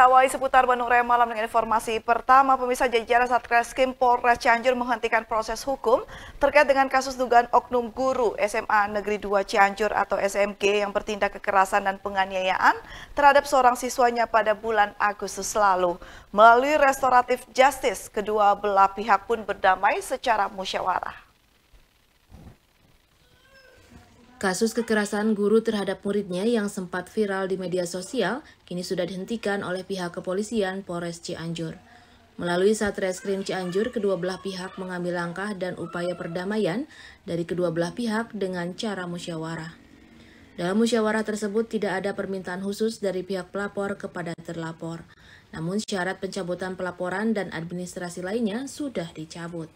Tawai seputar Bandung Raya malam dengan informasi pertama, pemirsa jajaran Satreskrim Polres Cianjur menghentikan proses hukum terkait dengan kasus dugaan oknum guru SMA Negeri 2 Cianjur atau SMG yang bertindak kekerasan dan penganiayaan terhadap seorang siswanya pada bulan Agustus lalu. Melalui restoratif justice, kedua belah pihak pun berdamai secara musyawarah. Kasus kekerasan guru terhadap muridnya yang sempat viral di media sosial kini sudah dihentikan oleh pihak kepolisian Polres Cianjur. Melalui Satreskrim Cianjur, kedua belah pihak mengambil langkah dan upaya perdamaian dari kedua belah pihak dengan cara musyawarah. Dalam musyawarah tersebut tidak ada permintaan khusus dari pihak pelapor kepada terlapor. Namun syarat pencabutan pelaporan dan administrasi lainnya sudah dicabut.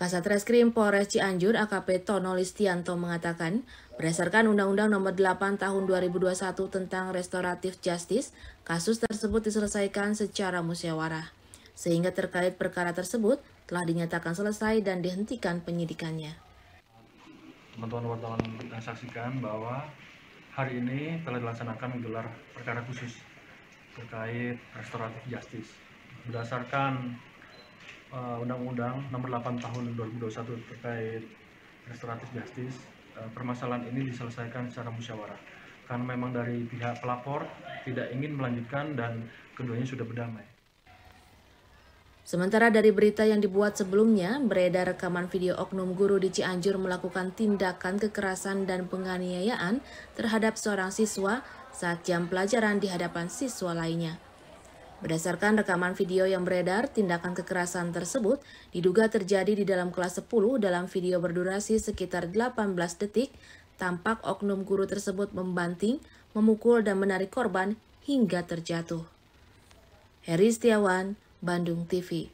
Kasat Reskrim Polres Cianjur AKP Tono Listianto mengatakan, berdasarkan Undang-Undang Nomor 8 Tahun 2021 tentang Restoratif Justice, kasus tersebut diselesaikan secara musyawarah. Sehingga terkait perkara tersebut telah dinyatakan selesai dan dihentikan penyidikannya. Teman-teman wartawan saksikan bahwa hari ini telah dilaksanakan gelar perkara khusus terkait restoratif justice. Berdasarkan Eh, Undang-Undang uh, Nomor 8 Tahun 2021 terkait restoratif justice, uh, permasalahan ini diselesaikan secara musyawarah. Karena memang dari pihak pelapor tidak ingin melanjutkan dan keduanya sudah berdamai. Sementara dari berita yang dibuat sebelumnya, beredar rekaman video oknum guru di Cianjur melakukan tindakan kekerasan dan penganiayaan terhadap seorang siswa saat jam pelajaran di hadapan siswa lainnya. Berdasarkan rekaman video yang beredar, tindakan kekerasan tersebut diduga terjadi di dalam kelas 10 dalam video berdurasi sekitar 18 detik, tampak oknum guru tersebut membanting, memukul dan menarik korban hingga terjatuh. Heri Setiawan, Bandung TV